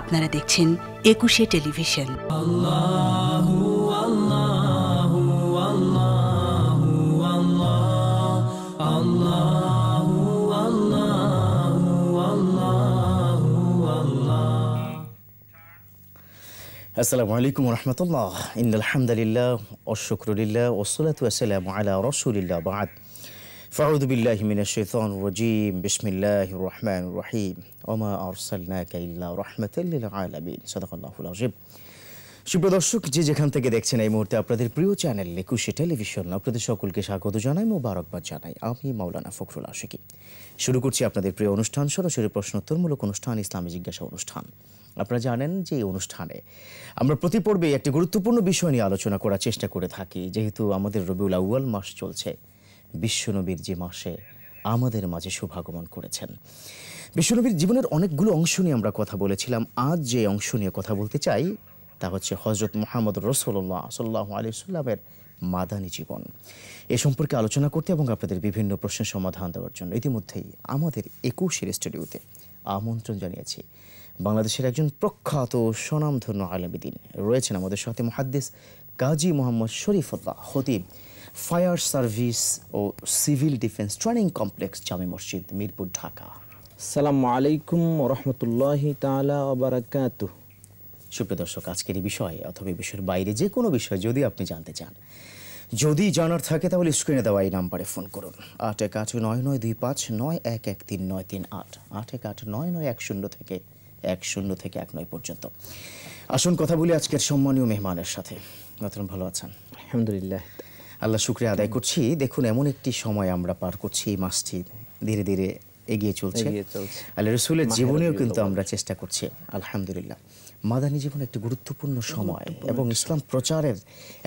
আপনারা দেখছেন একুশে টেলিভিশন আসসালামু আলাইকুম রহমতুল্লাহ ইন্দুলহামদুলিল্লাহ আলহামদুলিল্লাহ ওসলাত ওসলাত আলা রসুলিল্লাহ বাদ ফাউদুবিল্লাহ মিনাশন রজিম বিসমিল্লাহ রহমান রহিম ওমা আরসাল্লাকা ইল্লা রহমতুল্লিল আলমিন সদাকাল্লাহুল আজিব সুপ্রদর্শক যে যেখান থেকে দেখছেন এই মুহূর্তে আপনাদের প্রিয় চ্যানেল একুশে টেলিভিশন আপনাদের সকলকে স্বাগত জানাই মোবারকবাদ জানাই আমি মাওলানা ফখরুল আশিকি শুরু করছি আপনাদের প্রিয় অনুষ্ঠান সরাসরি প্রশ্নোত্তরমূলক অনুষ্ঠান ইসলামী জিজ্ঞাসা অনুষ্ঠান আপনারা জানেন যে এই অনুষ্ঠানে আমরা প্রতি পর্বে একটি গুরুত্বপূর্ণ বিষয় নিয়ে আলোচনা করার চেষ্টা করে থাকি যেহেতু আমাদের রবিউল আউ্য়াল মাস চলছে বিশ্বনবীর যে মাসে আমাদের মাঝে শুভাগমন করেছেন বিশ্বনবীর জীবনের অনেকগুলো অংশ নিয়ে আমরা কথা বলেছিলাম আজ যে অংশ নিয়ে কথা বলতে চাই তা হচ্ছে হজরত মোহাম্মদ রসোল্লা সাল্লাহ আলিয়াল্লামের মাদানী জীবন এ সম্পর্কে আলোচনা করতে এবং আপনাদের বিভিন্ন প্রশ্নের সমাধান দেওয়ার জন্য ইতিমধ্যেই আমাদের একুশের স্টুডিওতে আমন্ত্রণ জানিয়েছি বাংলাদেশের একজন প্রখ্যাত স্বনামধন্য আলমী দিন রয়েছেন আমাদের সাথে মহাদ্দেশ কাজী মোহাম্মদ শরীফুল্লাহ হতিব ফায়ার সার্ভিস ও সিভিল ডিফেন্স ট্রেনিং কমপ্লেক্স জামি মসজিদ মিরপুর ঢাকা সালাম আলাইকুম রহমতুল্লাহি তালা সুপ্রিয় দর্শক আজকের এই বিষয়ে অথবা এই বিষয়ের বাইরে যে কোনো বিষয় যদি আপনি জানতে চান যদি জানার থাকে তাহলে স্ক্রিনে দেওয়া এই নাম্বারে ফোন করুন আট এক আট নয় নয় দুই পাঁচ নয় এক এক তিন নয় তিন আট আট এক আট নয় নয় এক শূন্য থেকে এক শূন্য থেকে এক নয় পর্যন্ত আসুন কথা বলি আজকের সম্মানীয় মেহমানের সাথে নতুন ভালো আছেন আলহামদুলিল্লাহ আল্লাহ শুক্রিয়া আদায় করছি দেখুন এমন একটি সময় আমরা পার করছি এই মাসটি ধীরে ধীরে এগিয়ে চলছে আল্লাহ রসুলের জীবনেও কিন্তু আমরা চেষ্টা করছি আলহামদুলিল্লাহ মাদানী জীবন একটি গুরুত্বপূর্ণ সময় এবং ইসলাম প্রচারের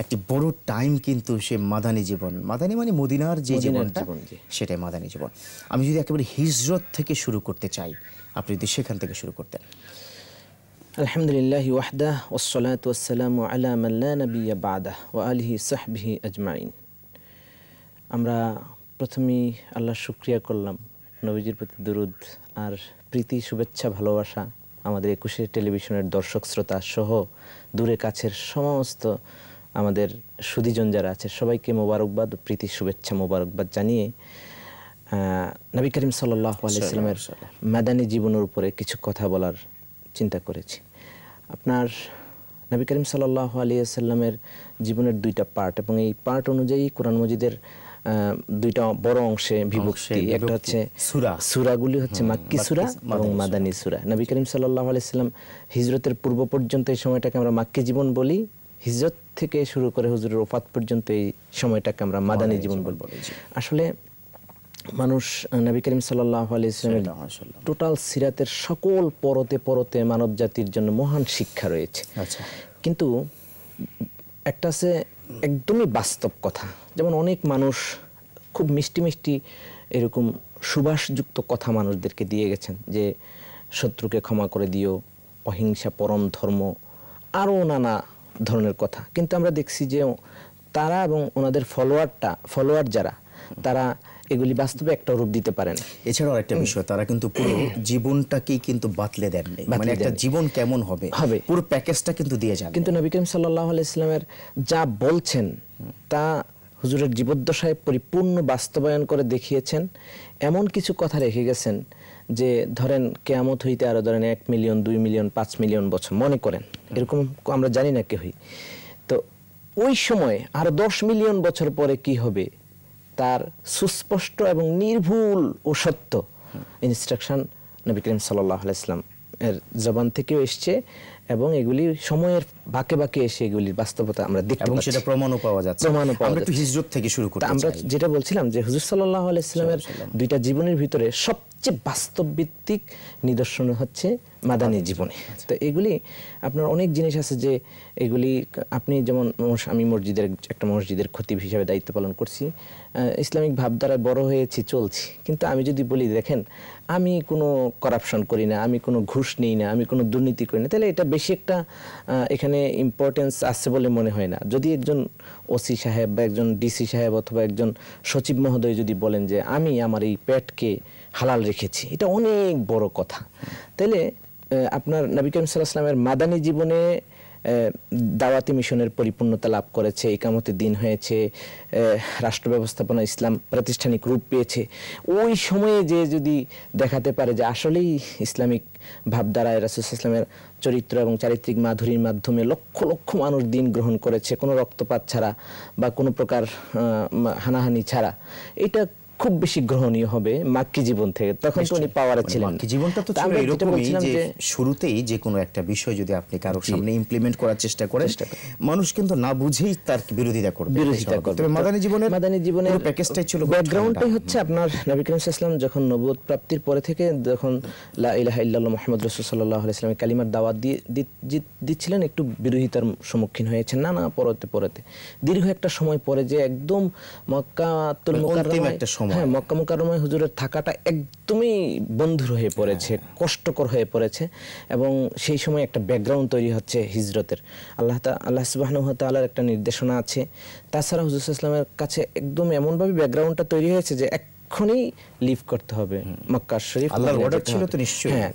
একটি বড় টাইম কিন্তু সে মাদানী জীবন মাদানী মানে মদিনার যে জীবনটা সেটাই মাদানী জীবন আমি যদি একেবারে হিজরত থেকে শুরু করতে চাই আপনি যদি সেখান থেকে শুরু করতেন আলহামদুলিল্লাহ ওয়াহদা ওসলাত ওসালাম আলাম আল্লাহ বাদাহ ও আলহি সাহবিহি আজমাইন আমরা প্রথমেই আল্লাহ শুক্রিয়া করলাম নবীজির প্রতি দুরুদ আর প্রীতি শুভেচ্ছা ভালোবাসা আমাদের একুশে টেলিভিশনের দর্শক শ্রোতা সহ দূরে কাছের সমস্ত আমাদের সুদীজন যারা আছে সবাইকে মোবারকবাদ প্রীতি শুভেচ্ছা মোবারকবাদ জানিয়ে নবী করিম সাল্লাহ আলাইসালামের মাদানী জীবনের উপরে কিছু কথা বলার চিন্তা করেছি আপনার নবী করিম সাল্লাহ আলিয়াল্লামের জীবনের দুইটা পার্ট এবং এই পার্ট অনুযায়ী কোরআন মজিদের দুইটা বড় অংশে বিভক্তি একটা হচ্ছে সুরা সুরাগুলি হচ্ছে মাক্কি সুরা এবং মাদানী সুরা নবী করিম সাল্লাহ আলাইসাল্লাম হিজরতের পূর্ব পর্যন্ত এই সময়টাকে আমরা মাক্কি জীবন বলি হিজরত থেকে শুরু করে হুজুরের ওফাত পর্যন্ত এই সময়টাকে আমরা মাদানী জীবন বলবো আসলে মানুষ নবী করিম সাল্লাহ আলাইসলামের টোটাল সিরাতের সকল পরতে পরতে মানব জাতির জন্য মহান শিক্ষা রয়েছে আচ্ছা। কিন্তু একটা আছে একদমই বাস্তব কথা যেমন অনেক মানুষ খুব মিষ্টি মিষ্টি এরকম সুবাসযুক্ত কথা মানুষদেরকে দিয়ে গেছেন যে শত্রুকে ক্ষমা করে দিও অহিংসা পরম ধর্ম আরও নানা ধরনের কথা কিন্তু আমরা দেখছি যে তারা এবং ওনাদের ফলোয়ারটা ফলোয়ার যারা তারা এগুলি বাস্তবে একটা রূপ দিতে পারেন এছাড়াও একটা বিষয় তারা কিন্তু পুরো জীবনটাকেই কিন্তু বাতলে দেননি মানে একটা জীবন কেমন হবে হবে পুরো প্যাকেজটা কিন্তু দিয়ে যান কিন্তু নবী করিম সাল্লাল্লাহু আলাইহি ইসলামের যা বলছেন তা হুজুরের জীবদ্দশায় পরিপূর্ণ বাস্তবায়ন করে দেখিয়েছেন এমন কিছু কথা রেখে গেছেন যে ধরেন কেয়ামত হইতে আরও ধরেন এক মিলিয়ন দুই মিলিয়ন পাঁচ মিলিয়ন বছর মনে করেন এরকম আমরা জানি না হই তো ওই সময় আর দশ মিলিয়ন বছর পরে কি হবে তার সুস্পষ্ট এবং নির্ভুল ও সত্য ইনস্ট্রাকশন নবী করিম সাল্লাহ আলাইসলাম এর জবান থেকেও এসছে এবং এগুলি সময়ের বাকে বাকে এসে এগুলির বাস্তবতা আমরা দেখতে এবং সেটা প্রমাণও পাওয়া যাচ্ছে প্রমাণও পাওয়া যাচ্ছে হিজরত থেকে শুরু করতে আমরা যেটা বলছিলাম যে হুজুর সাল্লাল্লাহু আলাইহি সাল্লামের দুইটা জীবনের ভিতরে সবচেয়ে বাস্তব ভিত্তিক নিদর্শন হচ্ছে মাদানী জীবনে হ্যাঁ। তো এগুলি আপনার অনেক জিনিস আছে যে এগুলি আপনি যেমন আমি মসজিদের একটা মসজিদের খতিব হিসাবে দায়িত্ব পালন করছি ইসলামিক ভাবধারায় বড় হয়েছি চলছি কিন্তু আমি যদি বলি দেখেন আমি কোনো করাপশন করি না আমি কোনো ঘুষ নিই না আমি কোনো দুর্নীতি করি না তাহলে এটা বেশি একটা এখানে ইম্পর্টেন্স আসছে বলে মনে হয় না যদি একজন ওসি সাহেব বা একজন ডিসি সাহেব অথবা একজন সচিব মহোদয় যদি বলেন যে আমি আমার এই প্যাটকে হালাল রেখেছি এটা অনেক বড় কথা তাহলে আপনার নবী সাল্লাহ আসলামের মাদানী জীবনে দাওয়াতি মিশনের পরিপূর্ণতা লাভ করেছে একামতে দিন হয়েছে রাষ্ট্র ব্যবস্থাপনা ইসলাম প্রাতিষ্ঠানিক রূপ পেয়েছে ওই সময়ে যে যদি দেখাতে পারে যে আসলেই ইসলামিক ভাবধারায় রাসুস ইসলামের চরিত্র এবং চারিত্রিক মাধুরীর মাধ্যমে লক্ষ লক্ষ মানুষ দিন গ্রহণ করেছে কোনো রক্তপাত ছাড়া বা কোনো প্রকার হানাহানি ছাড়া এটা খুব বেশি গ্রহণীয় হবে মাক্কি জীবন থেকে তখন তো উনি পাওয়ারে মানে ছিলেন জীবনটা তো ছিল এরকমই যে শুরুতেই যে কোনো একটা বিষয় যদি আপনি কারোর সামনে ইমপ্লিমেন্ট করার চেষ্টা করেন মানুষ কিন্তু না বুঝেই তার বিরোধিতা করবে বিরোধিতা করবে তবে মাদানী জীবনের মাদানী জীবনের প্যাকেজটাই ছিল ব্যাকগ্রাউন্ডটাই হচ্ছে আপনার নবী করিম সাল্লাল্লাহু যখন নবুয়ত প্রাপ্তির পরে থেকে যখন লা ইলাহা ইল্লাল্লাহ মুহাম্মদ রাসূল সাল্লাল্লাহু আলাইহি সাল্লামের কালিমার দাওয়াত দিয়ে দিচ্ছিলেন একটু বিরোধিতার সম্মুখীন হয়েছে না না পরতে পরতে দীর্ঘ একটা সময় পরে যে একদম মক্কাতুল মানে মুকাররমায় একটা হ্যাঁ মক্কা মোকারমায় হুজুরের থাকাটা একদমই বন্ধুর হয়ে পড়েছে হ্যাঁ। কষ্টকর হয়ে পড়েছে এবং সেই সময় একটা ব্যাকগ্রাউন্ড তৈরি হচ্ছে হিজরতের আল্লাহ তা আল্লাহ সুবাহনতালার একটা নির্দেশনা আছে তাছাড়া হুজুর ইসলামের কাছে একদম এমনভাবে ব্যাকগ্রাউন্ডটা তৈরি হয়েছে যে এক লিভ করতে হবে মক্কা শরীফ আল্লাহর অর্ডার ছিল তো নিশ্চয়ই হ্যাঁ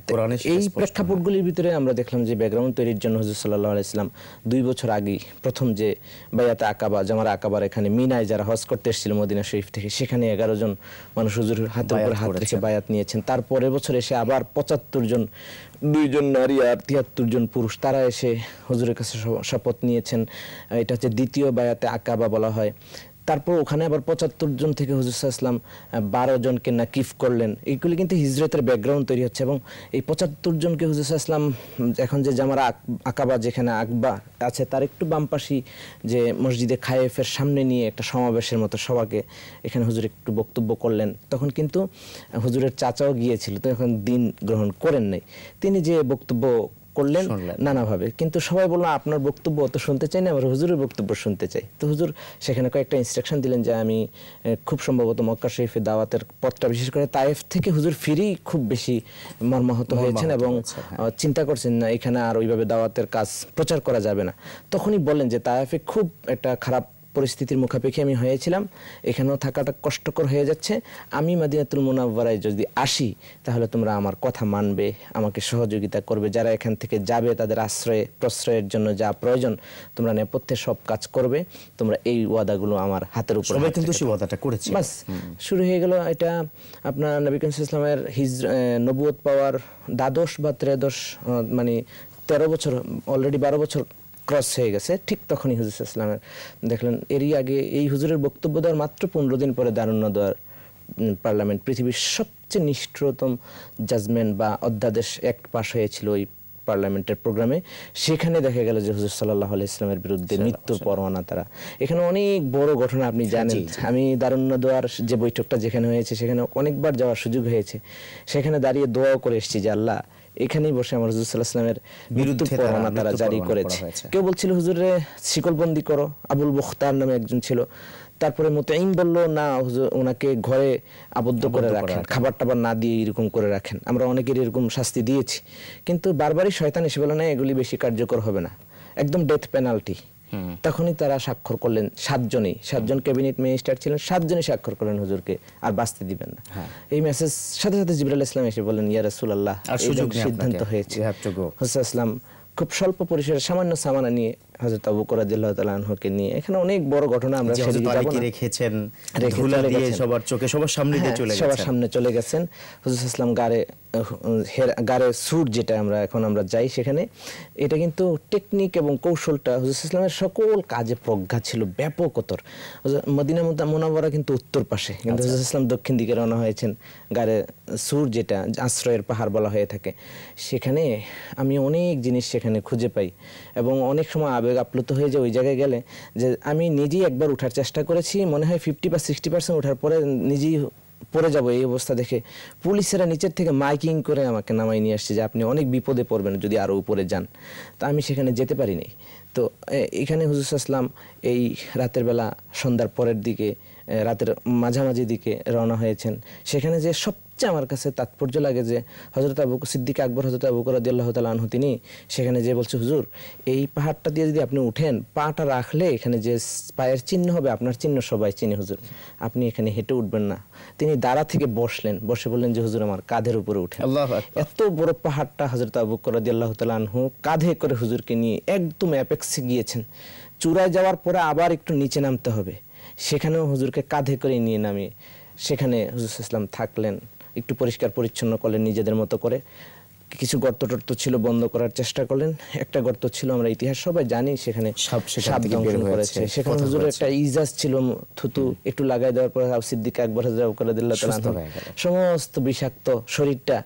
এই প্রেক্ষাপটগুলির ভিতরে আমরা দেখলাম যে ব্যাকগ্রাউন্ড তৈরির জন্য সাল্লাহ আলাইসলাম দুই বছর আগে প্রথম যে আকাবা জামার আকাবার এখানে মিনায় যারা হজ করতে এসেছিল মদিনা শরীফ থেকে সেখানে এগারো জন মানুষ হুজুর হাতের উপর হাত রেখে বায়াত নিয়েছেন তারপরে বছর এসে আবার পঁচাত্তর জন দুইজন নারী আর তিয়াত্তর জন পুরুষ তারা এসে হুজুরের কাছে শপথ নিয়েছেন এটা হচ্ছে দ্বিতীয় বায়াতে আকাবা বলা হয় তারপর ওখানে আবার পঁচাত্তর জন থেকে হুজুর ইসলাম বারো জনকে নাকিফ করলেন এইগুলি কিন্তু হিজরতের ব্যাকগ্রাউন্ড তৈরি হচ্ছে এবং এই পঁচাত্তর জনকে হুজুর ইসলাম এখন যে জামারা আকাবা যেখানে আকবা আছে তার একটু বামপাশি যে মসজিদে খায়েফের সামনে নিয়ে একটা সমাবেশের মতো সবাকে এখানে হুজুর একটু বক্তব্য করলেন তখন কিন্তু হুজুরের চাচাও গিয়েছিল তো এখন দিন গ্রহণ করেন নাই তিনি যে বক্তব্য করলেন নানাভাবে কিন্তু সবাই বললো আপনার বক্তব্য অত শুনতে চাই না আমার হুজুরের বক্তব্য শুনতে চাই তো হুজুর সেখানে কয়েকটা ইনস্ট্রাকশন দিলেন যে আমি খুব সম্ভবত মক্কা শরীফের দাওয়াতের পথটা বিশেষ করে তায়েফ থেকে হুজুর ফিরেই খুব বেশি মর্মাহত হয়েছেন এবং হ্যাঁ। চিন্তা করছেন না এখানে আর ওইভাবে দাওয়াতের কাজ প্রচার করা যাবে না তখনই বলেন যে তায়েফে খুব একটা খারাপ পরিস্থিতির মুখাপেক্ষি আমি হয়েছিলাম এখানেও থাকাটা কষ্টকর হয়ে যাচ্ছে আমি মাদিনাতুল মুনাব্বারায় যদি আসি তাহলে তোমরা আমার কথা মানবে আমাকে সহযোগিতা করবে যারা এখান থেকে যাবে তাদের আশ্রয়ে প্রশ্রয়ের জন্য যা প্রয়োজন তোমরা নেপথ্যে সব কাজ করবে তোমরা এই ওয়াদাগুলো আমার হাতের উপর কিন্তু সেই ওয়াদাটা করেছি বাস শুরু হয়ে গেল এটা আপনার নবী ইসলামের হিজ নবুয়ত পাওয়ার দ্বাদশ বা ত্রয়োদশ মানে তেরো বছর অলরেডি বারো বছর ক্রস হয়ে গেছে ঠিক তখনই হুজুর ইসলামের দেখলেন এরই আগে এই হুজুরের বক্তব্য দেওয়ার মাত্র পনেরো দিন পরে দারুণ্য দেওয়ার পার্লামেন্ট পৃথিবীর সবচেয়ে নিষ্ঠুরতম জাজমেন্ট বা অধ্যাদেশ অ্যাক্ট পাশ হয়েছিল ওই পার্লামেন্টের প্রোগ্রামে সেখানে দেখা গেল যে হুজুর সাল্লাহ ইসলামের বিরুদ্ধে মৃত্যুর পরোয়ানা তারা এখানে অনেক বড় ঘটনা আপনি জানেন আমি দারুণ্য দোয়ার যে বৈঠকটা যেখানে হয়েছে সেখানে অনেকবার যাওয়ার সুযোগ হয়েছে সেখানে দাঁড়িয়ে দোয়াও করে এসেছি যে আল্লাহ এখানেই বসে আমার হুজুর সাল্লাহামের বিরুদ্ধে পরোয়ানা তারা জারি করেছে কেউ বলছিল হুজুরে শিকলবন্দি করো আবুল বখতার নামে একজন ছিল তারপরে মোতাইম বললো না হুজুর ওনাকে ঘরে আবদ্ধ করে রাখেন খাবার টাবার না দিয়ে এরকম করে রাখেন আমরা অনেকের এরকম শাস্তি দিয়েছি কিন্তু বারবারই শয়তান এসে বলে না এগুলি বেশি কার্যকর হবে না একদম ডেথ পেনাল্টি তখনই তারা স্বাক্ষর করলেন সাতজনই সাতজন ক্যাবিনেট মিনিস্টার ছিলেন সাতজনই স্বাক্ষর করলেন হুজুরকে আর বাঁচতে দিবেন না হ্যাঁ। এই মেসেজ সাথে সাথে জিবরুল ইসলাম এসে বললেন ইয়া আল্লাহ সিদ্ধান্ত হয়েছে খুব স্বল্প পরিসরে সামান্য সামানা নিয়ে হযরত আবু রাদিয়াল্লাহু আনহুকে নিয়ে এখানে অনেক বড় ঘটনা আমরা যাব না রেখেছেন ধুলা দিয়ে সবার চোখে সবার সামনে দিয়ে হ্যাঁ, চলে গেছেন সবার সামনে চলে গেছেন হুজুর ইসলাম গারে গারে যেটা আমরা এখন আমরা যাই সেখানে এটা কিন্তু টেকনিক এবং কৌশলটা হুজুর ইসলামের সকল কাজে প্রজ্ঞা ছিল ব্যাপকতর মদিনা মোনাবরা কিন্তু উত্তর পাশে কিন্তু আচ্ছা। হুজুর ইসলাম দক্ষিণ দিকে রওনা হয়েছেন গারে সুর যেটা আশ্রয়ের পাহাড় বলা হয়ে থাকে সেখানে আমি অনেক জিনিস সেখানে খুঁজে পাই এবং অনেক সময় আবেগ আপ্লুত হয়ে যে ওই জায়গায় গেলে যে আমি নিজেই একবার উঠার চেষ্টা করেছি মনে হয় ফিফটি বা সিক্সটি পার্সেন্ট ওঠার পরে নিজেই পড়ে যাবো এই অবস্থা দেখে পুলিশেরা নিচের থেকে মাইকিং করে আমাকে নামাই নিয়ে আসছে যে আপনি অনেক বিপদে পড়বেন যদি আরও উপরে যান তা আমি সেখানে যেতে পারিনি তো এখানে হুজুর আসলাম এই রাতের বেলা সন্ধ্যার পরের দিকে রাতের মাঝামাঝি দিকে রওনা হয়েছেন সেখানে যে সব সবচেয়ে আমার কাছে তাৎপর্য লাগে যে হজরত আবু সিদ্দিক আকবর হজরত আবু রাজিয়াল্লাহ তাল আনহু তিনি সেখানে যে বলছে হুজুর এই পাহাড়টা দিয়ে যদি আপনি উঠেন পাটা রাখলে এখানে যে পায়ের চিহ্ন হবে আপনার চিহ্ন সবাই চিনি হুজুর আপনি এখানে হেঁটে উঠবেন না তিনি দাঁড়া থেকে বসলেন বসে বললেন যে হুজুর আমার কাঁধের উপরে উঠে এত বড় পাহাড়টা হজরত আবু রাজিয়াল্লাহ তাল আনহু কাঁধে করে হুজুরকে নিয়ে একদম অ্যাপেক্সে গিয়েছেন চূড়ায় যাওয়ার পরে আবার একটু নিচে নামতে হবে সেখানেও হুজুরকে কাঁধে করে নিয়ে নামিয়ে সেখানে হুজুর ইসলাম থাকলেন একটু পরিষ্কার পরিচ্ছন্ন করলেন নিজেদের মতো করে কিছু গর্ত টর্ত ছিল বন্ধ করার চেষ্টা করলেন একটা গর্ত ছিল আমরা ইতিহাস সবাই জানি সেখানে সব দংশন সেখানে হুজুরের একটা ইজাজ ছিল থুতু একটু লাগাই দেওয়ার পর সিদ্দিক আকবর হাজরা করাদিল্লাহ সমস্ত বিষাক্ত শরীরটা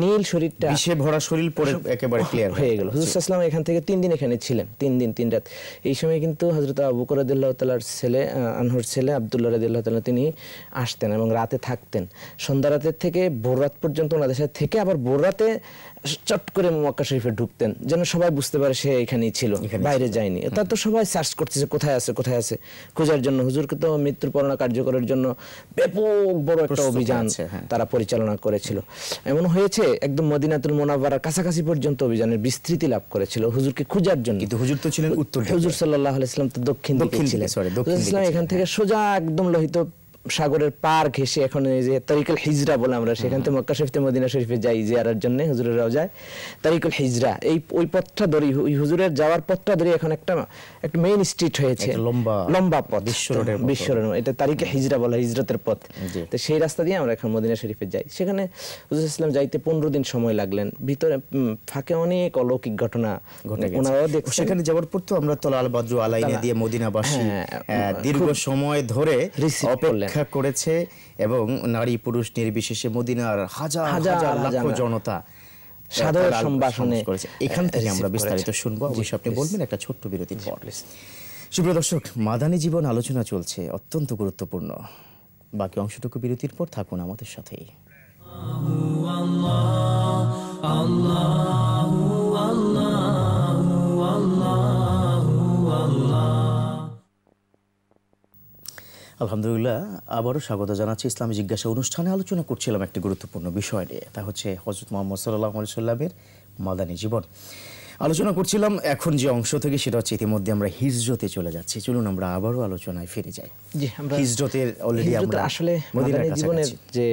নীল শরীরটা বিষে ভরা শরীর পরে একেবারে ক্লিয়ার হয়ে গেল হুজুর সাল্লাম এখান থেকে তিন দিন এখানে ছিলেন তিন দিন তিন রাত এই সময় কিন্তু হজরত আবু করাদিল্লাহ তালার ছেলে আনহর ছেলে আবদুল্লাহ রাদিল্লাহ তালা তিনি আসতেন এবং রাতে থাকতেন সন্ধ্যা রাতের থেকে ভোর রাত পর্যন্ত ওনাদের সাথে থেকে আবার ভোর রাতে চট করে মোয়াক্কা শরীফে ঢুকতেন যেন সবাই বুঝতে পারে সে এখানেই ছিল বাইরে যায়নি তা তো সবাই সার্চ করতেছে কোথায় আছে কোথায় আছে খোঁজার জন্য হুজুরকে তো মৃত্যুর পরনা কার্যকরের জন্য ব্যাপক বড় একটা অভিযান হ্যাঁ। তারা পরিচালনা করেছিল এমন হয়েছে একদম মদিনাতুল মোনাবারার কাছাকাছি পর্যন্ত অভিযানের বিস্তৃতি লাভ করেছিল হুজুরকে খোঁজার জন্য কিন্তু হুজুর তো ছিলেন উত্তর হুজুর সাল্লাহ আলাইসলাম তো দক্ষিণ দিকে ছিলেন ইসলাম এখান থেকে হ্যাঁ। সোজা একদম লোহিত সাগরের পার ঘেসে এখন এই যে তরিকুল হিজরা বলে আমরা সেখান থেকে মক্কা শরীফ মদিনা শরীফে যাই জিয়ারার জন্য হুজুরের যায় তরিকুল হিজরা এই ওই পথটা ধরি ওই হুজুরের যাওয়ার পথটা ধরি এখন একটা একটা মেইন স্ট্রিট হয়েছে লম্বা লম্বা পথ বিশ্ব এটা তারিখে হিজরা বলা হিজরতের পথ তো সেই রাস্তা দিয়ে আমরা এখন মদিনা শরীফে যাই সেখানে হুজুর ইসলাম যাইতে পনেরো দিন সময় লাগলেন ভিতরে ফাঁকে অনেক অলৌকিক ঘটনা ওনারাও দেখছেন সেখানে যাওয়ার পর তো আমরা তলাল বাদ্রু আলাইনে দিয়ে মদিনাবাসী হ্যাঁ, হ্যাঁ, দীর্ঘ সময় ধরে অপেক্ষা অপেক্ষা করেছে এবং নারী পুরুষ নির্বিশেষে মদিনার হাজার হাজার লক্ষ জনতা সাদর সম্ভাষণে করেছে এখান থেকে আমরা বিস্তারিত শুনবো অবশ্যই আপনি বলবেন একটা ছোট্ট বিরতির পর সুপ্রিয় দর্শক মাদানী জীবন আলোচনা চলছে অত্যন্ত গুরুত্বপূর্ণ বাকি অংশটুকু বিরতির পর থাকুন আমাদের সাথেই আলহামদুলিল্লাহ আবারও স্বাগত জানাচ্ছি ইসলামী জিজ্ঞাসা অনুষ্ঠানে আলোচনা করছিলাম একটি গুরুত্বপূর্ণ বিষয় নিয়ে তা হচ্ছে হজরত মোহাম্মদ সাল্লাহ সাল্লামের মাদানী জীবন আলোচনা করছিলাম এখন যে অংশ থেকে সেটা হচ্ছে ইতিমধ্যে আমরা হিজরতে চলে যাচ্ছি চলুন আমরা আবারও আলোচনায় ফিরে যাই হিজরতের অলরেডি আমরা আসলে জীবনের যে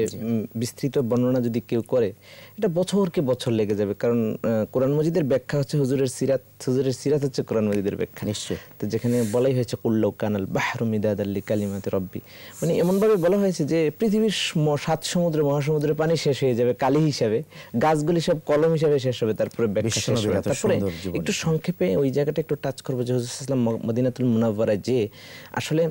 বিস্তৃত বর্ণনা যদি কেউ করে এটা বছরকে বছর লেগে যাবে কারণ কোরআন মজিদের ব্যাখ্যা হচ্ছে হুজুরের সিরাত হুজুরের সিরাত হচ্ছে কোরআন মজিদের ব্যাখ্যা নিশ্চয় তো যেখানে বলাই হয়েছে কুল্লৌ কানাল বাহরু মিদাদ আল্লি কালিমাতে রব্বি মানে এমনভাবে বলা হয়েছে যে পৃথিবীর সাত সমুদ্র মহাসমুদ্রের পানি শেষ হয়ে যাবে কালি হিসাবে গাছগুলি সব কলম হিসাবে শেষ হবে তারপরে ব্যাখ্যা শেষ হবে তারপরে একটু সংক্ষেপে ওই জায়গাটা একটু টাচ করবো যে হুজুর ইসলাম মদিনাতুল মুনাব্বারায় যে আসলে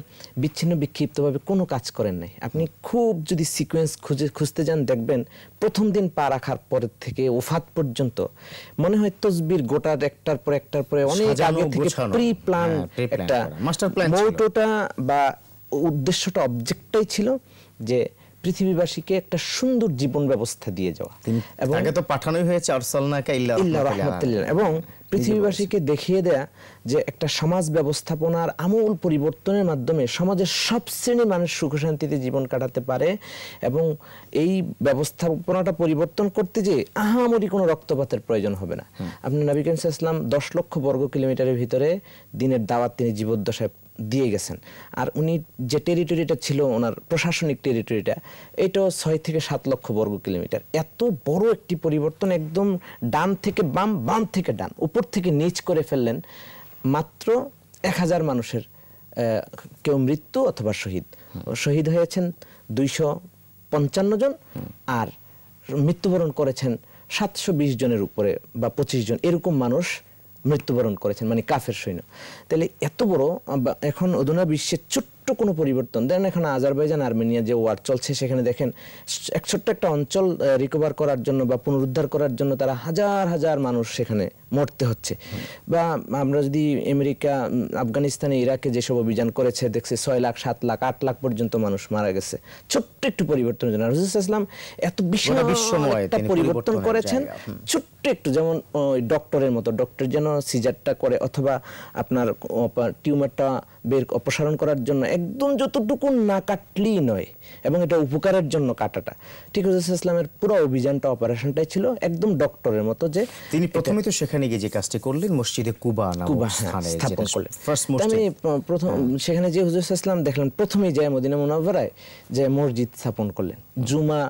বিচ্ছিন্ন বিক্ষিপ্তভাবে কোনো কাজ করেন নাই আপনি খুব যদি সিকোয়েন্স খুঁজে খুঁজতে যান দেখবেন প্রথম দিন পা রাখার পরের থেকে ওফাত পর্যন্ত মনে হয় তসবির গোটার একটার পর একটার পরে অনেক আগে থেকে প্রি প্ল্যান একটা মাস্টার প্ল্যান মোটোটা বা উদ্দেশ্যটা অবজেক্টটাই ছিল যে পৃথিবীবাসীকে একটা সুন্দর জীবন ব্যবস্থা দিয়ে যাওয়া এবং আগে তো পাঠানোই হয়েছে আরসালনাকা ইল্লা রাহমাতুল্লাহ এবং পৃথিবীবাসীকে দেখিয়ে দেয়া যে একটা সমাজ ব্যবস্থাপনার আমূল পরিবর্তনের মাধ্যমে সমাজের সব শ্রেণীর মানুষ সুখ শান্তিতে জীবন কাটাতে পারে এবং এই ব্যবস্থাপনাটা পরিবর্তন করতে যে আহামরি কোনো রক্তপাতের প্রয়োজন হবে না আপনি নবী ইসলাম দশ লক্ষ বর্গ কিলোমিটারের ভিতরে দিনের দাওয়াত তিনি জীবদ্দশায় দিয়ে গেছেন আর উনি যে টেরিটরিটা ছিল ওনার প্রশাসনিক টেরিটরিটা এটাও ছয় থেকে সাত লক্ষ বর্গ কিলোমিটার এত বড় একটি পরিবর্তন একদম ডান থেকে বাম বাম থেকে ডান উপর থেকে নিচ করে ফেললেন মাত্র এক হাজার মানুষের কেউ মৃত্যু অথবা শহীদ শহীদ হয়েছেন দুইশো পঞ্চান্ন জন আর মৃত্যুবরণ করেছেন সাতশো বিশ জনের উপরে বা পঁচিশ জন এরকম মানুষ মৃত্যুবরণ করেছেন মানে কাফের সৈন্য তাহলে এত বড় এখন অধুনা বিশ্বের ছোট্ট ছোট্ট কোনো পরিবর্তন দেন এখানে আজারবাইজান আর্মেনিয়া যে ওয়ার চলছে সেখানে দেখেন এক ছোট্ট একটা অঞ্চল রিকভার করার জন্য বা পুনরুদ্ধার করার জন্য তারা হাজার হাজার মানুষ সেখানে মরতে হচ্ছে বা আমরা যদি আমেরিকা আফগানিস্তানে ইরাকে যেসব অভিযান করেছে দেখছে ছয় লাখ সাত লাখ আট লাখ পর্যন্ত মানুষ মারা গেছে ছোট্ট একটু পরিবর্তনের জন্য রাজুস ইসলাম এত বিশাল একটা পরিবর্তন করেছেন ছোট্ট একটু যেমন ওই ডক্টরের মতো ডক্টর যেন সিজারটা করে অথবা আপনার টিউমারটা বের অপসারণ করার জন্য একদম যতটুকু না কাটলেই নয় এবং এটা উপকারের জন্য কাটাটা ঠিক হুজুর ইসলামের পুরো অভিযানটা অপারেশনটাই ছিল একদম ডক্টরের মতো যে তিনি প্রথমে তো সেখানে গিয়ে যে কাজটি করলেন মসজিদে কুবা কুবা হ্যাঁ, স্থাপন করলেন আমি প্রথম হ্যাঁ। সেখানে যে হুজুর ইসলাম দেখলাম প্রথমেই যায় মদিনা মুনাভারায় যে মসজিদ স্থাপন করলেন জুমা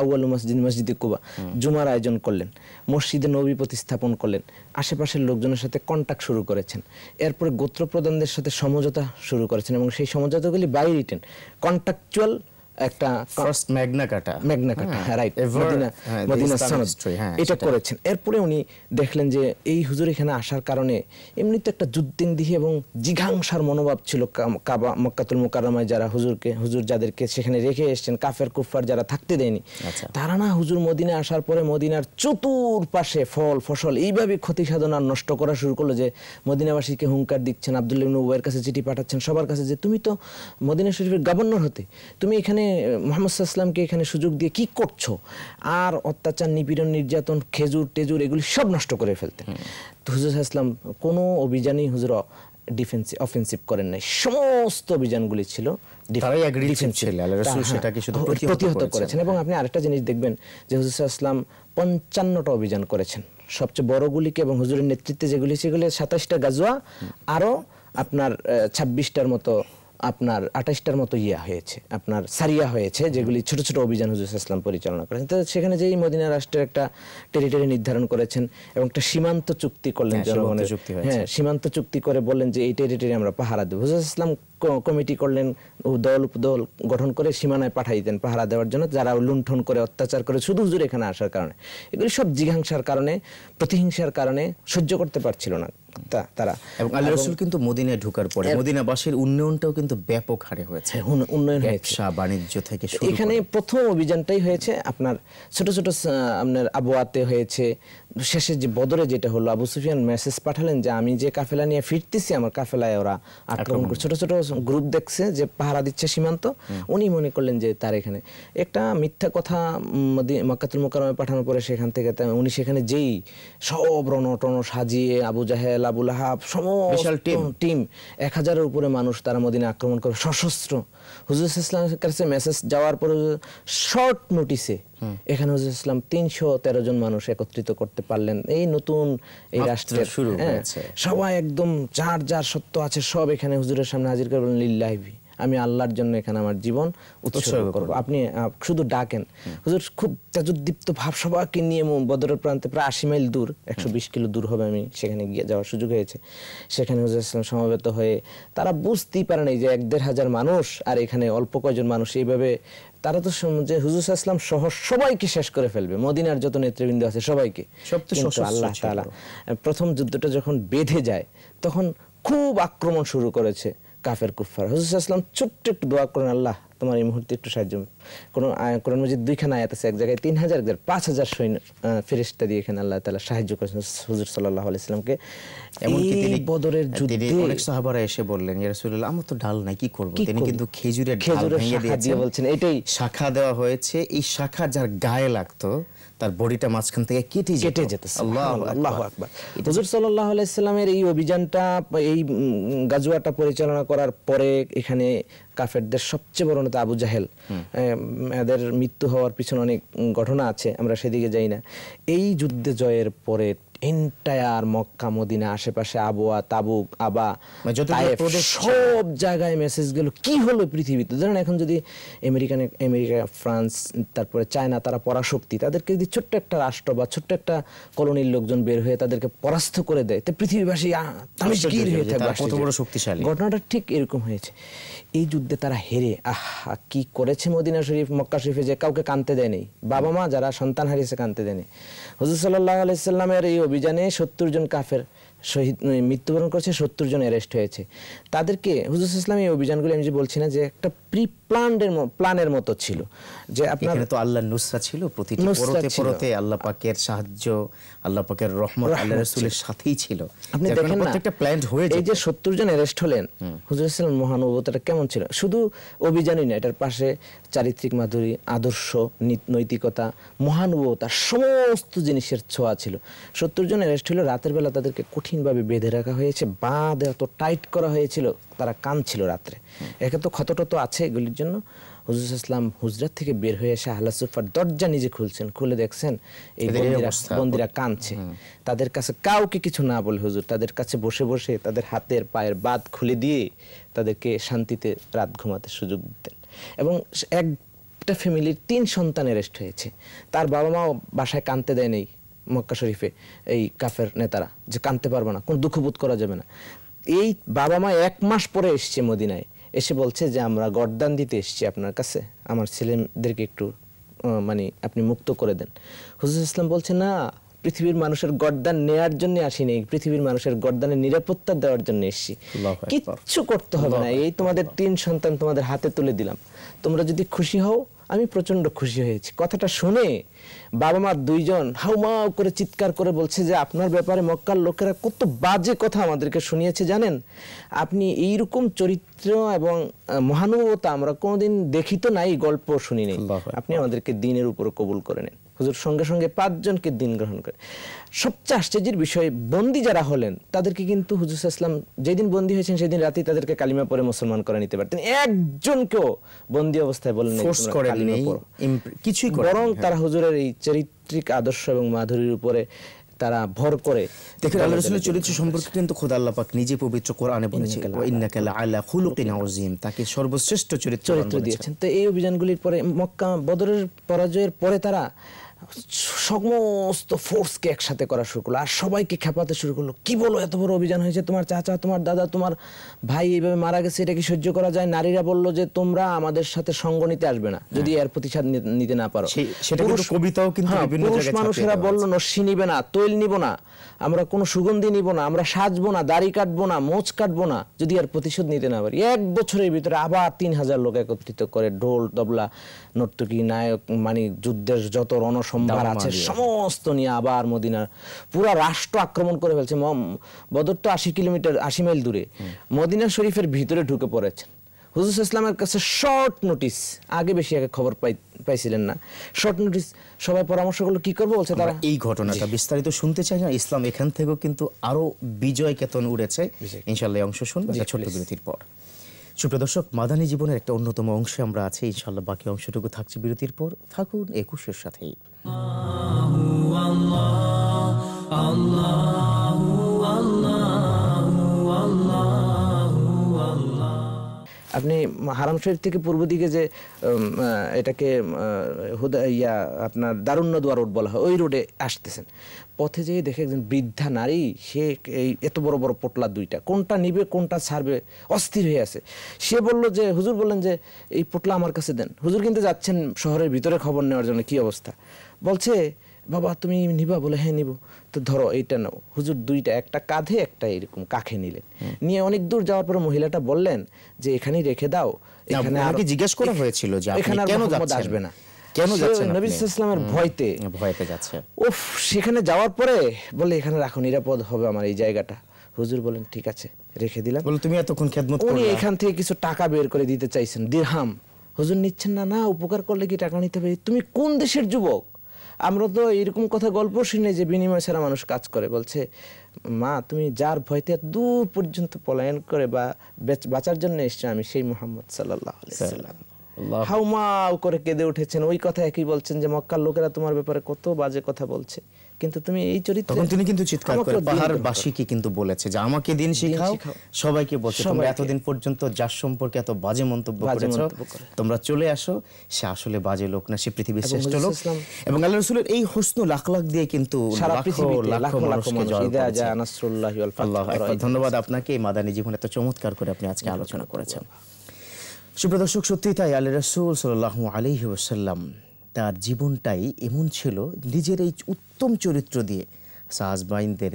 আউ্ল মসজিদ মসজিদে কুবা জুমার আয়োজন করলেন মসজিদে নবী প্রতিস্থাপন করলেন আশেপাশের লোকজনের সাথে কন্ট্যাক্ট শুরু করেছেন এরপরে গোত্র প্রধানদের সাথে সমঝোতা শুরু করেছেন এবং সেই সমঝোতাগুলি বাই রিটেন কন্ট্রাকচুয়াল একটা ফার্স্ট রাইট মদিনা মদিনা সনদ এটা করেছেন এরপরে উনি দেখলেন যে এই হুজুর এখানে আসার কারণে এমনিতে একটা এবং জিঘাংসার মনোভাব ছিল কাবা মক্কাতুল মুকাররমায় যারা হুজুরকে হুজুর যাদেরকে সেখানে রেখে এসেছেন কাফের কুফফার যারা থাকতে দেয়নি আচ্ছা। তারা না হুজুর মদিনা আসার পরে মদিনার চতুর্পাশে ফল ফসল এইভাবে ক্ষতি সাধন আর নষ্ট করা শুরু করলো যে মদিনাবাসীকে হুঙ্কার দিচ্ছেন আবদুল্লাহ উবাইয়ের কাছে চিঠি পাঠাচ্ছেন সবার কাছে যে তুমি তো মদিনা শরীফের গভর্নর হতে তুমি এখানে মোহাম্মদ সাল্লামকে এখানে সুযোগ দিয়ে কি করছো আর অত্যাচার নিপীড়ন নির্যাতন খেজুর টেজুর এগুলি সব নষ্ট করে ফেলতেন তো হুজুর ইসলাম কোনো অভিযানই হুজুর ডিফেন্সিভ অফেন্সিভ করেন নাই সমস্ত অভিযানগুলি ছিল হ্যাঁ, হ্যাঁ, প্রতিহত করেছেন এবং আপনি আরেকটা জিনিস দেখবেন যে হুজুর ইসলাম পঞ্চান্নটা অভিযান করেছেন সবচেয়ে বড়গুলিকে এবং হুজুরের নেতৃত্বে যেগুলি সেগুলি সাতাশটা গাজোয়া আরও আপনার ছাব্বিশটার মতো আপনার আঠাশটার মতো ইয়া হয়েছে আপনার সারিয়া হয়েছে যেগুলি ছোট ছোট অভিযান হুজুর ইসলাম পরিচালনা করেছেন তো সেখানে যেই মদিনা রাষ্ট্রের একটা টেরিটরি নির্ধারণ করেছেন এবং একটা সীমান্ত চুক্তি করলেন হ্যাঁ, জনগণের হ্যাঁ সীমান্ত চুক্তি করে বললেন যে এই টেরিটরি আমরা পাহারা দেবো হুজুর ইসলাম কমিটি করলেন দল উপদল গঠন করে সীমানায় পাঠাই দিতেন পাহারা দেওয়ার জন্য যারা লুণ্ঠন করে অত্যাচার করে শুধু হুজুর এখানে আসার কারণে এগুলি সব জিঘাংসার কারণে প্রতিহিংসার কারণে সহ্য করতে পারছিল না তারা এবং আল্লাহ রসুল কিন্তু মদিনায় ঢুকার পরে মদিনাবাসীর উন্নয়নটাও কিন্তু ব্যাপক হারে হয়েছে হ্যাঁ, উন্নয়ন হয়েছে বাণিজ্য থেকে এখানে প্রথম অভিযানটাই হয়েছে আপনার ছোট ছোট আপনার আবহাওয়াতে হয়েছে শেষে যে বদরে যেটা হলো আবু সুফিয়ান মেসেজ পাঠালেন যে আমি যে কাফেলা নিয়ে ফিরতেছি আমার কাফেলায় ওরা আক্রমণ করে ছোট ছোট গ্রুপ দেখছে যে পাহারা দিচ্ছে সীমান্ত উনি মনে করলেন যে তার এখানে একটা মিথ্যা কথা মক্কাতুল মোকারমে পাঠানোর পরে সেখান থেকে উনি সেখানে যেই সব রণটন সাজিয়ে আবু জাহেল আবুল আহাব সমস্ত টিম এক হাজারের উপরে মানুষ তারা মদিনা আক্রমণ করে সশস্ত্র হুজুর ইসলামের কাছে মেসেজ যাওয়ার পরে শর্ট নোটিসে এখানে নজরুল ইসলাম তিনশো তেরো জন মানুষ একত্রিত করতে পারলেন এই নতুন এই রাষ্ট্রের শুরু হ্যাঁ, সবাই একদম যার যার সত্য আছে সব এখানে হুজুরের সামনে হাজির করবেন লিল্লাহিবি আমি আল্লাহর জন্য এখানে আমার জীবন উৎসর্গ করব আপনি শুধু ডাকেন হুজুর খুব তেজোদ্দীপ্ত ভাব সবাইকে নিয়ে বদরের প্রান্তে প্রায় আশি মাইল দূর একশো বিশ কিলো দূর হবে আমি সেখানে গিয়ে যাওয়ার সুযোগ হয়েছে সেখানে হুজুর ইসলাম সমবেত হয়ে তারা বুঝতেই পারে নাই যে এক দেড় হাজার মানুষ আর এখানে অল্প কয়জন মানুষ এইভাবে তারা তো যে হুজুর ইসলাম সহ সবাইকে শেষ করে ফেলবে মদিনার যত নেতৃবৃন্দ আছে সবাইকে আল্লাহ তালা প্রথম যুদ্ধটা যখন বেঁধে যায় তখন খুব আক্রমণ শুরু করেছে কাফের কুফার হুজুর আসলাম ছোট্ট একটু দোয়া করেন আল্লাহ তোমার এই মুহূর্তে একটু সাহায্য কোনো কোরআন মজিদ দুইখানা আয়াত আছে এক জায়গায় তিন হাজার এক পাঁচ হাজার সৈন্য ফেরিস্তা দিয়ে এখানে আল্লাহ তালা সাহায্য করেছেন হুজুর সাল্লাহ আলাইসলামকে এমনকি তিনি বদরের যুদ্ধে অনেক সাহাবারা এসে বললেন ইয়া রাসূলুল্লাহ আমার তো ডাল নাই কি করব তিনি কিন্তু খেজুরের ডাল ভেঙে দিয়েছেন বলছেন এটাই শাখা দেওয়া হয়েছে এই শাখা যার গায়ে লাগতো তার বডিটা মাঝখান থেকে কেটে কেটে যেতেছে আল্লাহ আকবার হুজুর সাল্লাহ আলাইসাল্লামের এই অভিযানটা এই গাজুয়াটা পরিচালনা করার পরে এখানে কাফেরদের সবচেয়ে বড় নেতা আবু জাহেল এদের মৃত্যু হওয়ার পিছনে অনেক ঘটনা আছে আমরা সেদিকে যাই না এই যুদ্ধে জয়ের পরে এন্টায়ার মক্কা মদিনা আশেপাশে আবুয়া তাবুক আবা মানে সব জায়গায় মেসেজ গেল কি হলো পৃথিবীতে ধরেন এখন যদি আমেরিকান আমেরিকা ফ্রান্স তারপরে চায়না তারা পরাশক্তি তাদেরকে যদি ছোট্ট একটা রাষ্ট্র বা ছোট্ট একটা কলোনির লোকজন বের হয়ে তাদেরকে পরাস্ত করে দেয় তো পৃথিবীবাসী তামিজগির হয়ে থাকবে শক্তিশালী ঘটনাটা ঠিক এরকম হয়েছে এই যুদ্ধে তারা হেরে আহা কি করেছে মদিনা শরীফ মক্কা শরীফে যে কাউকে কানতে দেয়নি বাবা মা যারা সন্তান হারিয়েছে কানতে দেয়নি হজুর সাল্লাহ আলাইসাল্লামের এই অভিযানে সত্তর জন কাফের শহীদ মৃত্যুবরণ করেছে সত্তর জন অ্যারেস্ট হয়েছে তাদেরকে হুজুর ইসলাম এই অভিযানগুলি আমি যে বলছি না যে একটা প্রি প্ল্যানের প্ল্যানের মতো ছিল যে আপনার তো আল্লাহ নুসরা ছিল প্রতি পরতে পরতে আল্লাহ পাকের সাহায্য আল্লাহ পাকের রহমত আল্লাহ রাসূলের সাথেই ছিল আপনি দেখেন না প্রত্যেকটা প্ল্যান হয়ে এই যে 70 জন অ্যারেস্ট হলেন হুজুর ইসলাম মহানুভবতাটা কেমন ছিল শুধু অভিযানই না এটার পাশে চারিত্রিক মাধুরী আদর্শ নৈতিকতা মহানুভবতা সমস্ত জিনিসের ছোঁয়া ছিল 70 জন অ্যারেস্ট হলো রাতের বেলা তাদেরকে কঠিন কঠিনভাবে বেঁধে রাখা হয়েছে বাঁধ এত টাইট করা হয়েছিল তারা কাঁদছিল রাত্রে একে তো তো আছে এগুলির জন্য হুজুর ইসলাম হুজরাত থেকে বের হয়ে এসে সুফার দরজা নিজে খুলছেন খুলে দেখছেন এই বন্দিরা কাঁদছে তাদের কাছে কাউকে কিছু না বলে হুজুর তাদের কাছে বসে বসে তাদের হাতের পায়ের বাদ খুলে দিয়ে তাদেরকে শান্তিতে রাত ঘুমাতে সুযোগ দিতেন এবং একটা ফ্যামিলির তিন সন্তান অ্যারেস্ট হয়েছে তার বাবা মাও বাসায় কাঁদতে দেয় নেই মক্কা শরীফে এই কাফের নেতারা যে কানতে পারবে না কোনো দুঃখবোধ করা যাবে না এই বাবা মা এক মাস পরে এসছে মদিনায় এসে বলছে যে আমরা গরদান দিতে এসছি আপনার কাছে আমার ছেলেদেরকে একটু মানে আপনি মুক্ত করে দেন হুজুর ইসলাম বলছে না পৃথিবীর মানুষের গরদান নেয়ার জন্য আসিনি পৃথিবীর মানুষের গরদানের নিরাপত্তা দেওয়ার জন্য এসছি কিচ্ছু করতে হবে না এই তোমাদের তিন সন্তান তোমাদের হাতে তুলে দিলাম তোমরা যদি খুশি হও আমি প্রচণ্ড খুশি হয়েছি কথাটা শুনে বাবা মা দুইজন হাউমাউ করে চিৎকার করে বলছে যে আপনার ব্যাপারে মক্কার লোকেরা কত বাজে কথা আমাদেরকে শুনিয়েছে জানেন আপনি এইরকম চরিত্র এবং মহানুভবতা আমরা কোনোদিন দেখি তো নাই গল্প শুনিনি আপনি আমাদেরকে দিনের উপর কবুল করে নেন হুজুর সঙ্গে সঙ্গে পাঁচজনকে দিন গ্রহণ করে সবচেয়ে আশ্চর্যের বিষয়ে বন্দি যারা হলেন তাদেরকে কিন্তু হুজুর ইসলাম যেদিন বন্দি হয়েছেন সেদিন রাতে তাদেরকে কালিমা পরে মুসলমান করে নিতে পারতেন একজনকেও বন্দি অবস্থায় বলেন কিছুই বরং হ্যাঁ। তারা হুজুরের এই চারিত্রিক আদর্শ এবং মাধুরীর উপরে তারা ভর করে আল্লাহ রসুলের চরিত্র সম্পর্কে কিন্তু খোদা আল্লাহ পাক নিজে পবিত্র কোরআনে ইন্নাকা খুলুকিন আযীম তাকে সর্বশ্রেষ্ঠ চরিত্র চরিত্র দিয়েছেন তো এই অভিযানগুলির পরে মক্কা বদরের পরাজয়ের পরে তারা সমস্ত ফোর্সকে একসাথে করা শুরু করলো আর সবাইকে খেপাতে শুরু করলো কি বলো এত বড় অভিযান হয়েছে তোমার চাচা তোমার দাদা তোমার ভাই এইভাবে মারা গেছে এটা কি সহ্য করা যায় নারীরা বলল যে তোমরা আমাদের সাথে সঙ্গ নিতে আসবে না যদি হ্যাঁ। এর প্রতিষাদ নিতে না পারো কবিতাও কিন্তু হ্যাঁ, মানুষেরা বললো নস্যি নিবে না তৈল নিব না আমরা কোনো সুগন্ধি নিব না আমরা সাজবো না দাড়ি কাটবো না মোচ কাটবো না যদি আর প্রতিশোধ নিতে না পারি এক বছরের ভিতরে আবার তিন হাজার লোক একত্রিত করে ঢোল তবলা নর্তকী নায়ক মানে যুদ্ধের যত রণস সম্ভার আছে সমস্ত নিয়ে আবার মদিনা পুরা রাষ্ট্র আক্রমণ করে ফেলছে বদর তো আশি কিলোমিটার আশি মাইল দূরে মদিনা শরীফের ভিতরে ঢুকে পড়েছেন হুজুর ইসলামের কাছে শর্ট নোটিস আগে বেশি আগে খবর পাই পাইছিলেন না শর্ট নোটিস সবাই পরামর্শ করলো কি করবো বলছে তারা এই ঘটনাটা বিস্তারিত শুনতে চাই না ইসলাম এখান থেকেও কিন্তু আরো বিজয় কেতন উড়েছে ইনশাল্লাহ অংশ শুনবে ছোট বিরতির পর সুপ্রিয় দর্শক মাদানী জীবনের একটা অন্যতম অংশে আমরা আছি ইনশাল্লাহ বাকি অংশটুকু থাকছে বিরতির পর থাকুন একুশের সাথেই আপনি হারাম শরীফ থেকে পূর্ব দিকে যে এটাকে হুদা ইয়া আপনার দারুণ্য দোয়া রোড বলা হয় ওই রোডে আসতেছেন পথে যেয়ে দেখে একজন বৃদ্ধা নারী সে এই এত বড় বড় পোটলা দুইটা কোনটা নিবে কোনটা ছাড়বে অস্থির হয়ে আছে সে বলল যে হুজুর বললেন যে এই পোটলা আমার কাছে দেন হুজুর কিন্তু যাচ্ছেন শহরের ভিতরে খবর নেওয়ার জন্য কি অবস্থা বলছে বাবা তুমি নিবা বলে হ্যাঁ নিব তো ধরো এইটা নাও হুজুর দুইটা একটা কাঁধে একটা এরকম কাঁখে নিলেন নিয়ে অনেক দূর যাওয়ার পরে মহিলাটা বললেন যে এখানেই রেখে দাও এখানে আগে জিজ্ঞেস করা হয়েছিল যে এখানে কেন আসবে না কেন যাচ্ছেন নবী সাল্লামের ভয়তে ভয়তে যাচ্ছে উফ সেখানে যাওয়ার পরে বলে এখানে রাখো নিরাপদ হবে আমার এই জায়গাটা হুজুর বলেন ঠিক আছে রেখে দিলাম বলে তুমি এতক্ষণ খেদমত করলে উনি এখান থেকে কিছু টাকা বের করে দিতে চাইছেন দিরহাম হুজুর নিচ্ছেন না না উপকার করলে কি টাকা নিতে হবে তুমি কোন দেশের যুবক আমরা তো এরকম কথা গল্প শুনে যে বিনিময় ছাড়া মানুষ কাজ করে বলছে মা তুমি যার ভয়তে দূর পর্যন্ত পলায়ন করে বা বাঁচার জন্য এসছো আমি সেই মোহাম্মদ সাল্লাহ আলাইসাল্লাম হ্যাঁ। হাউমাউ করে কেঁদে উঠেছেন ওই কথা একই বলছেন যে মক্কার লোকেরা তোমার ব্যাপারে কত বাজে কথা বলছে কিন্তু তুমি এই চরিত্র তখন তিনি কিন্তু চিৎকার করে পাহাড় বাসীকে কিন্তু বলেছে যে আমাকে দিন শিখাও সবাইকে বলছে তোমরা এতদিন পর্যন্ত যার সম্পর্কে এত বাজে মন্তব্য করেছো তোমরা চলে আসো সে আসলে বাজে লোক না সে পৃথিবীর শ্রেষ্ঠ লোক এবং আল্লাহ রাসূলের এই হোসনুল আখলাক দিয়ে কিন্তু সারা পৃথিবীতে লাখো লাখো মানুষ ধন্যবাদ আপনাকে এই মাদানী জীবন এত চমৎকার করে আপনি আজকে আলোচনা করেছেন সুপ্রদর্শক সত্যি তাই আলী রাসূল সাল্লাল্লাহু আলাইহি ওয়াসাল্লাম তার জীবনটাই এমন ছিল নিজের এই উত্তম চরিত্র দিয়ে সাহাজবাইনদের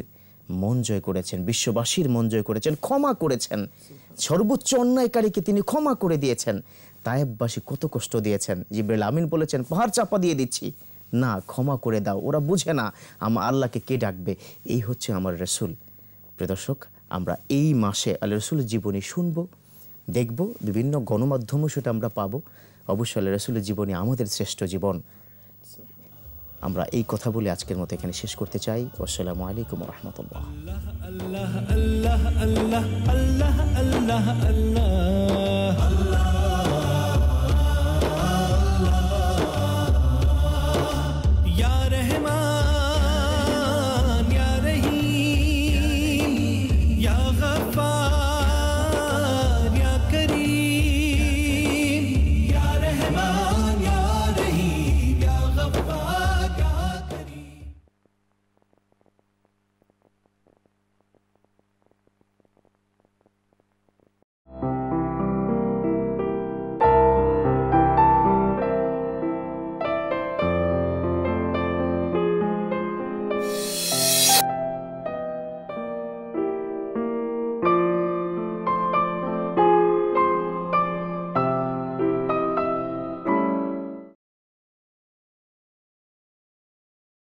মন জয় করেছেন বিশ্ববাসীর মন জয় করেছেন ক্ষমা করেছেন সর্বোচ্চ অন্যায়কারীকে তিনি ক্ষমা করে দিয়েছেন তায়েববাসী কত কষ্ট দিয়েছেন জিব্রাইল আমিন বলেছেন পাহাড় চাপা দিয়ে দিচ্ছি না ক্ষমা করে দাও ওরা বুঝে না আমার আল্লাহকে কে ডাকবে এই হচ্ছে আমার রসুল প্রদর্শক আমরা এই মাসে আল্লাহ রসুলের জীবনী শুনব দেখব বিভিন্ন গণমাধ্যমও সেটা আমরা পাবো অবশ্যই আল্লাহ রসুলের জীবনই আমাদের শ্রেষ্ঠ জীবন আমরা এই কথা বলে আজকের মতো এখানে শেষ করতে চাই আসসালামু আলাইকুম রহমতুল্লাহ আল্লাহ আল্লাহ আল্লাহ আল্লাহ আল্লাহ আল্লাহ